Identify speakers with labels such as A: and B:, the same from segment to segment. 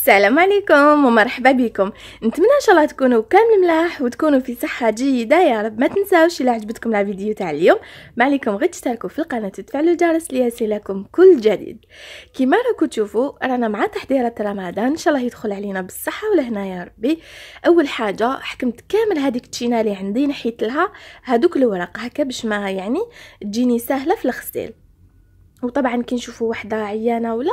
A: السلام عليكم ومرحبا بكم نتمنى ان شاء الله تكونوا كامل ملاح وتكونوا في صحه جيده يا رب ما تنساوش الا عجبتكم الفيديو تاع اليوم ما عليكم غير تشتركوا في القناه وتفعلوا الجرس ليصلكم كل جديد كما راكم تشوفوا رانا مع تحضيرات رمضان ان شاء الله يدخل علينا بالصحه ولهنا يا ربي اول حاجه حكمت كامل هذيك التشينه اللي عندي نحيت لها هذوك الورق هكا باش ما يعني تجيني سهله في الغسيل وطبعا كي نشوفوا وحده عيانه ولا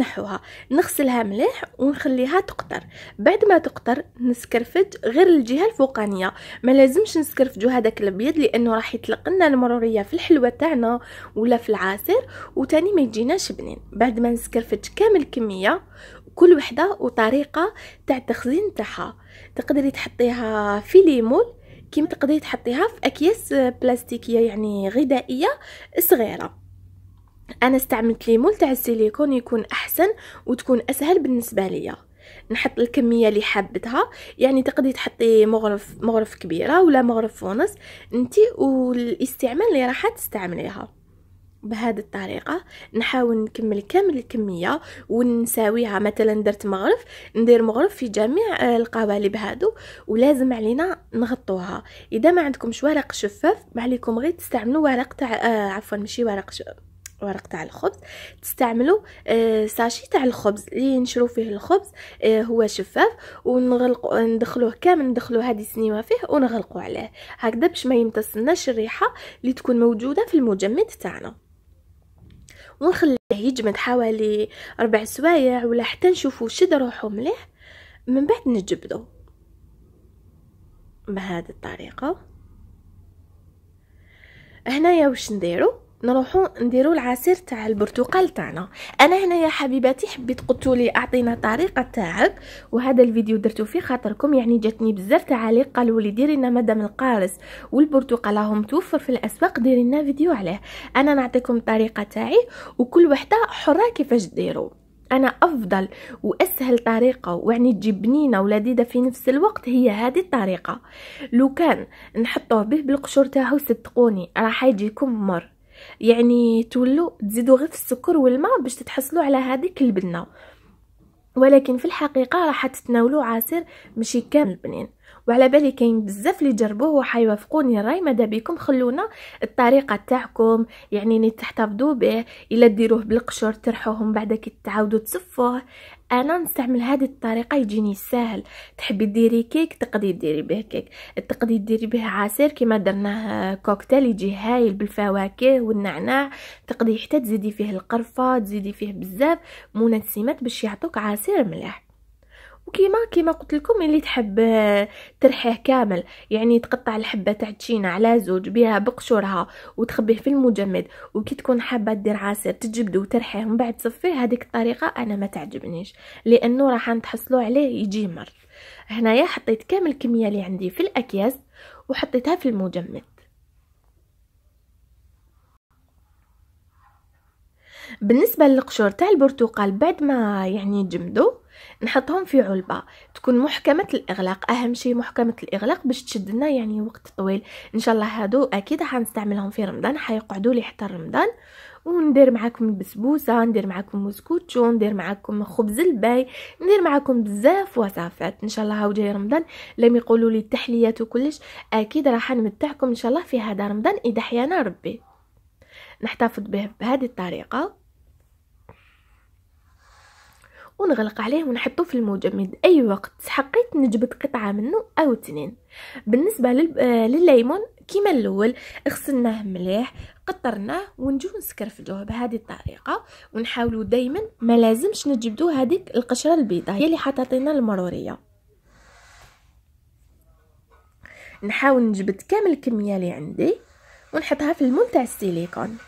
A: نحوها نغسلها مليح ونخليها تقطر بعد ما تقطر نسكرفج غير الجهه الفوقانيه ما لازمش نسكرفجو هذاك الابيض لانه راح يطلق لنا المروريه في الحلوه تاعنا ولا في العصير وتاني ما يجيناش بنين بعد ما نسكرفج كامل الكميه كل وحده وطريقه تاع التخزين تاعها تقدري تحطيها في ليمون كيما تقدري تحطيها في اكياس بلاستيكيه يعني غذائيه صغيره انا استعملت ليمون تاع السيليكون يكون احسن وتكون اسهل بالنسبه ليا نحط الكميه اللي حابتها يعني تقدري تحطي مغرف مغرف كبيره ولا مغرف ونص انت والاستعمال اللي راح تستعمليها بهذه الطريقه نحاول نكمل كامل الكميه ونساويها مثلا درت مغرف ندير مغرف في جميع آه، القوالب هادو ولازم علينا نغطوها اذا ما عندكمش ورق شفاف ما عليكم غير تستعملوا ورق تاع آه، عفوا ماشي ورق شفاف ورق تاع الخبز تستعملوا آه، ساشي تاع الخبز اللي نشرو فيه الخبز آه، هو شفاف ونغلق ندخلوه كامل ندخلو هذه السنيوه فيه ونغلقوا عليه هكذا باش ما يمتصناش الريحه اللي تكون موجوده في المجمد تاعنا ونخليه يجمد حوالي ربع سوايع ولا حتى نشوفو شد روحو مليح من بعد نجبدو بهذه الطريقه هنايا واش نديرو نروحو نديرو العصير تاع البرتقال تاعنا انا هنا يا حبيباتي حبيت قلتوا لي اعطينا طريقه تاعك وهذا الفيديو درتو فيه خاطركم يعني جاتني بزاف تعاليق قالوا لي ديري لنا مدام القارص والبرتقال راهو توفر في الاسواق ديري لنا فيديو عليه انا نعطيكم الطريقه تاعي وكل وحده حره كيفاش ديرو انا افضل واسهل طريقه ويعني تجي بنينه ولذيذه في نفس الوقت هي هذه الطريقه لو كان نحطوه به بالقشور تاعو صدقوني راح يجيكم مر يعني تولوا تزيدوا غير في السكر والماء باش تتحصلوا على هذيك البنه ولكن في الحقيقه راح تتناولوا عصير ماشي كامل بنين وعلى بالي كاين بزاف اللي جربوه وحيوافقوني الراي ماذا بكم خلونا الطريقه تاعكم يعني تحتفظوا به الا ديروه بالقشور ترحوهم بعد كي تعاودوا تصفوه انا نستعمل هذه الطريقه يجيني ساهل تحبي ديري كيك تقدري ديري به كيك تقدري ديري به عصير كما درناه كوكتيل يجي هايل بالفواكه والنعناع تقدري حتى تزيدي فيه القرفه تزيدي فيه بزاف منسمات باش يعطوك عصير ملاح وكيما كيما قلت لكم اللي تحب آه، ترحيه كامل يعني تقطع الحبه تاع تشينه على زوج بها بقشورها وتخبيه في المجمد وكي تكون حابه دير عصير تجبدو وترحيه من بعد تصفيه هذيك الطريقه انا ما تعجبنيش لانه راح نتحصلوا عليه يجي مر هنايا حطيت كامل الكميه اللي عندي في الاكياس وحطيتها في المجمد بالنسبه للقشور تاع البرتقال بعد ما يعني جمدو نحطهم في علبه تكون محكمه الاغلاق اهم شيء محكمه الاغلاق باش تشد لنا يعني وقت طويل ان شاء الله هادو اكيد حنستعملهم في رمضان حيقعدوا لي حتى رمضان وندير معاكم البسبوسه ندير معاكم موسكوتشو ندير معاكم خبز الباي ندير معاكم بزاف وصفات ان شاء الله هاو جاي رمضان لم يقولوا لي التحليات وكلش اكيد راح نمتعكم ان شاء الله في هذا رمضان اذا حيانا ربي نحتفظ به بهذه الطريقه ونغلق عليه ونحطه في المجمد اي وقت حقيت نجبد قطعه منه او تنين بالنسبه لل... آه، للليمون كيما الاول غسلناه مليح قطرناه ونجيو نسكرفجوه بهذه الطريقه ونحاولوا دائما ما لازمش نجبدوا هذيك القشره البيضاء هي اللي حطينا المروريه نحاول نجبد كامل الكميه اللي عندي ونحطها في المنتع تاع السيليكون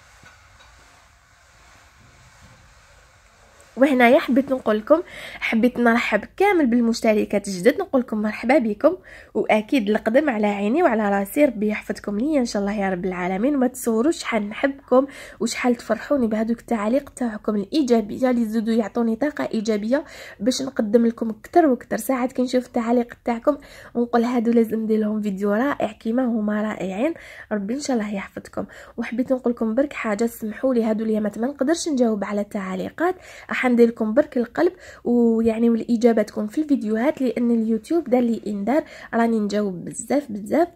A: وهنايا حبيت نقول لكم حبيت نرحب كامل بالمشتركات الجدد نقول لكم مرحبا بكم واكيد القدم على عيني وعلى راسي ربي يحفظكم ليا ان شاء الله يا رب العالمين وما تصوروش شحال نحبكم وشحال تفرحوني بهذوك التعاليق تاعكم الايجابيه اللي يزيدوا يعطوني طاقه ايجابيه باش نقدم لكم اكثر واكثر ساعات نشوف التعاليق تاعكم ونقول هادو لازم ندير لهم فيديو رائع كيما هما رائعين ربي ان شاء الله يحفظكم وحبيت نقول لكم برك حاجه سمحوا لي هادو اللي ما نقدرش نجاوب على التعليقات راح غندير لكم برك القلب ويعني والاجابه تكون في الفيديوهات لان اليوتيوب دار لي انذار راني نجاوب بزاف بزاف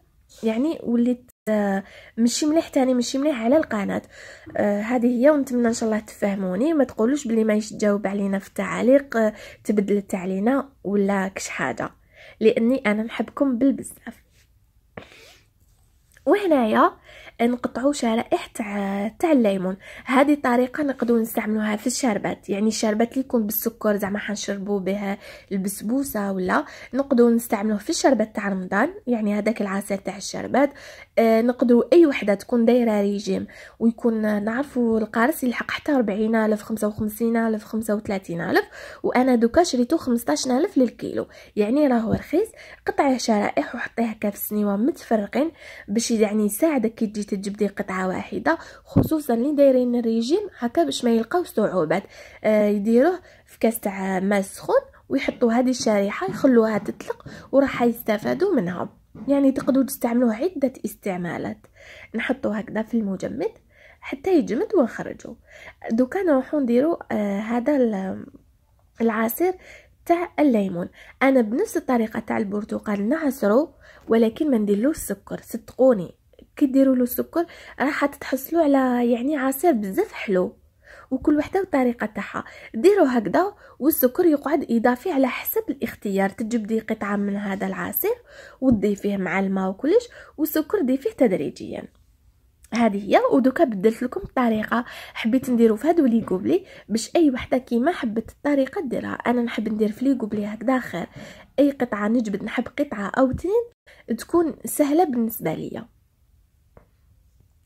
A: يعني وليت آه، مشي مليح تاني مشي مليح على القناه آه هذه هي ونتمنى ان شاء الله تفهموني ما تقولوش بلي ما تجاوب علينا في التعاليق آه تبدلت علينا ولا كش حاجه لاني انا نحبكم بالبزاف وهنايا نقطعوا شرائح تاع تاع الليمون هذه الطريقه نقدروا نستعملوها في الشربات يعني الشربات اللي يكون بالسكر زعما حنشربوا بها البسبوسه ولا نقدروا نستعملوه في الشربات تاع رمضان يعني هذاك العصير تاع الشربات آه، نقدروا اي وحده تكون دايره ريجيم ويكون نعرفوا القارص يلحق حتى 40000 55000 35000 وانا دوكا شريتو 15000 للكيلو يعني راهو رخيص قطعيه شرائح وحطيه هكا في السنيوه متفرقين باش يعني يساعدك كي تجي جيتي تجبدي قطعه واحده خصوصا اللي دايرين الريجيم هكا باش ما يلقاو صعوبات آه يديروه في كاس تاع ماء سخون ويحطوا هذه الشريحه يخلوها تطلق وراح يستفادوا منها يعني تقدروا تستعملوه عده استعمالات نحطوا هكذا في المجمد حتى يجمد ونخرجوا دوكا نروحو نديرو آه هذا العصير تاع الليمون انا بنفس الطريقه تاع البرتقال نعصرو ولكن ما نديرلوش السكر صدقوني كيديروا له السكر راح حتتحصلوا على يعني عصير بزاف حلو وكل وحده بالطريقه تاعها ديروا هكذا والسكر يقعد اضافي على حسب الاختيار تجبدي قطعه من هذا العصير وتضيفيه مع الماء وكلش والسكر ضيفيه تدريجيا هذه هي ودوكا بدلت لكم الطريقه حبيت نديرو في هادو لي كوبلي باش اي وحده كيما حبت الطريقه ديرها انا نحب ندير في لي كوبلي هكذا خير اي قطعه نجبد نحب قطعه او تنين تكون سهله بالنسبه ليا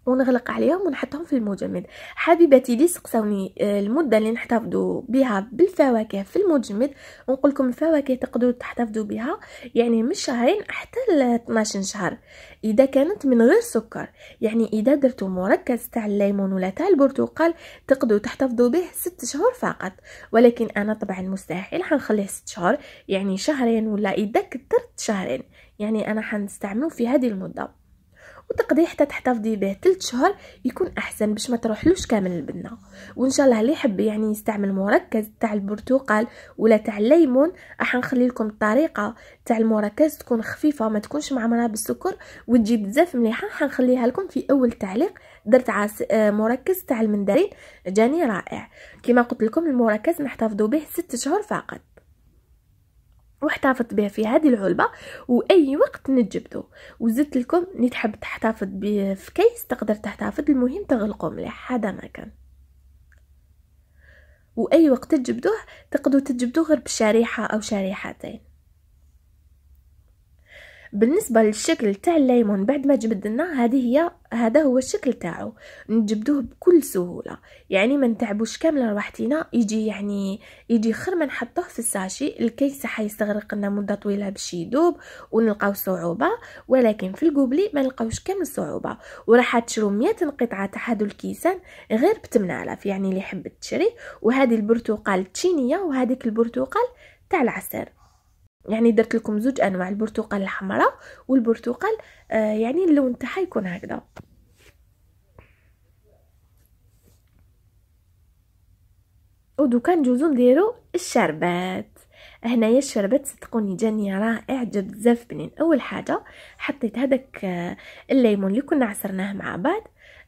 A: ونغلق عليهم ونحطهم في المجمد حبيباتي لي سقساوني آه، المده اللي نحتفظوا بها بالفواكه في المجمد ونقول لكم الفواكه تقدروا تحتفظوا بها يعني من شهرين حتى ل 12 شهر اذا كانت من غير سكر يعني اذا درتوا مركز تاع الليمون ولا تاع البرتقال تقدروا تحتفظوا به 6 شهور فقط ولكن انا طبعا مستحيل حنخليه 6 شهور يعني شهرين ولا اذا كثرت شهرين يعني انا حنستعملو في هذه المده وتقضي حتى تحتفظي به 3 شهور يكون احسن باش ما تروحلوش كامل البنه وان شاء الله اللي يحب يعني يستعمل مركز تاع البرتقال ولا تاع الليمون راح نخلي لكم الطريقه تاع المركز تكون خفيفه ما تكونش معمره بالسكر وتجي بزاف مليحه نخليها لكم في اول تعليق درت عس آه، مركز تاع المندرين جاني رائع كما قلت لكم المركز نحتفظوا به ست شهور فقط واحتفظت به في هذه العلبة وأي وقت نتجبدو وزدت لكم تحب تحتفظ به في كيس تقدر تحتفظ المهم تغلقو مليح هذا ما كان واي وقت تجبدوه تقدروا تجبدوه غير بشريحه او شريحتين بالنسبه للشكل تاع الليمون بعد ما جبدناه هذه هي هذا هو الشكل تاعو نجبدوه بكل سهوله يعني ما نتعبوش كامله لوحدينا يجي يعني يجي خير ما نحطوه في الساشي الكيس حيستغرق لنا مده طويله باش يذوب ونلقاو صعوبه ولكن في الكوبلي ما نلقاوش كامل صعوبه وراح تشرو 100 قطعه تاع هادو الكيسان غير ب 8000 يعني اللي حبت تشري وهذه البرتقال التشينيه وهذيك البرتقال تاع العسل يعني درت لكم زوج انواع البرتقال الحمراء والبرتقال آه يعني اللون تاعها يكون هكذا ودوكا نجوزو نديرو الشربات هنايا الشربات صدقوني جاني رائع جا بزاف بنين اول حاجه حطيت هذاك آه، الليمون اللي كنا عصرناه مع بعض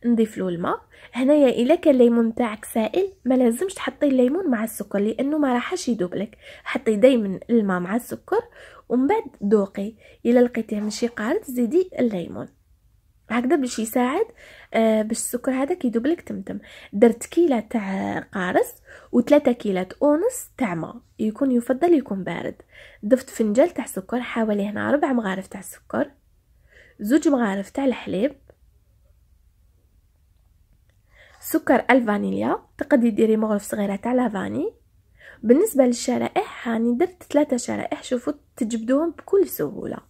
A: نضيف له الماء هنايا الا كان الليمون تاعك سائل ما لازمش تحطي الليمون مع السكر لانه ما راحش يذوب لك حطي دائما الماء مع السكر ومن بعد ذوقي الا لقيتيه ماشي قارد زيدي الليمون هكذا باش يساعد آه باش السكر هذا كيذوب لك تمتم درت كيله تاع قارص وثلاثة كيلات اونص تاع ماء يكون يفضل يكون بارد ضفت فنجان تاع سكر حوالي هنا ربع مغارف تاع السكر زوج مغارف تاع الحليب سكر الفانيليا تقدري ديري مغرف صغيره تاع لافاني بالنسبه للشرائح هاني درت ثلاثه شرائح شوفوا تجبدوهم بكل سهوله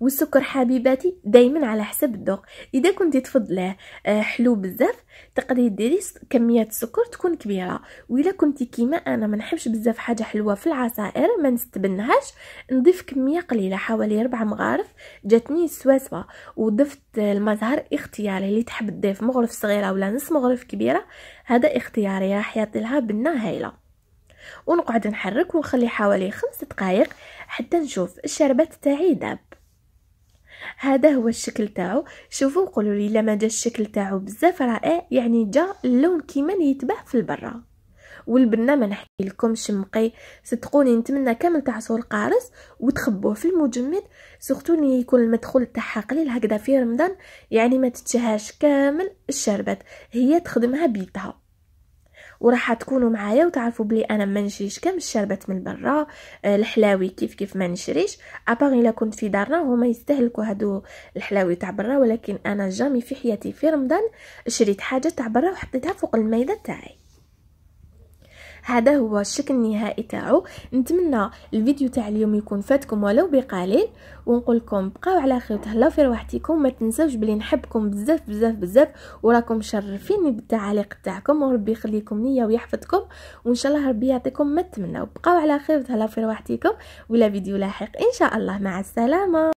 A: والسكر حبيباتي دائما على حسب الذوق اذا كنتي تفضليه آه، حلو بزاف تقدري ديري كميه السكر تكون كبيره والا كنتي كيما انا ما نحبش بزاف حاجه حلوه في العصائر ما نستبنهاش نضيف كميه قليله حوالي 4 مغارف جاتني سواسوا وضفت المزهر اختياري اللي تحب تضيف مغرف صغيره ولا نص مغرف كبيره هذا اختياري راح يعطي لها بنه هايله ونقعد نحرك ونخلي حوالي خمس دقائق حتى نشوف الشربات تاعي داب هذا هو الشكل تاعو شوفوا قولوا لي لما جا الشكل تاعو بزاف رائع يعني جا اللون كيما اللي يتباع في البرا والبنه ما نحكي لكم شمقي صدقوني نتمنى كامل تعصوا القارص وتخبوه في المجمد سورتو اللي يكون المدخول تاعها قليل هكذا في رمضان يعني ما تتشهاش كامل الشربات هي تخدمها بيدها وراح تكونوا معايا وتعرفوا بلي انا ما نشريش كم الشربات من برا آه، الحلاوي كيف كيف ما نشريش اباغ الا كنت في دارنا هما يستهلكوا هادو الحلاوي تاع برا ولكن انا جامي في حياتي في رمضان شريت حاجه تاع برا وحطيتها فوق الميده تاعي هذا هو الشكل النهائي تاعو نتمنى الفيديو تاع اليوم يكون فاتكم ولو بقليل ونقول لكم بقاو على خير تهلاو في رواحتكم ما تنساوش بلي نحبكم بزاف بزاف بزاف وراكم مشرفيني بالتعاليق تاعكم وربي يخليكم ليا ويحفظكم وان شاء الله ربي يعطيكم ما تمنوا بقاو على خير تهلاو في رواحتكم ولا فيديو لاحق ان شاء الله مع السلامه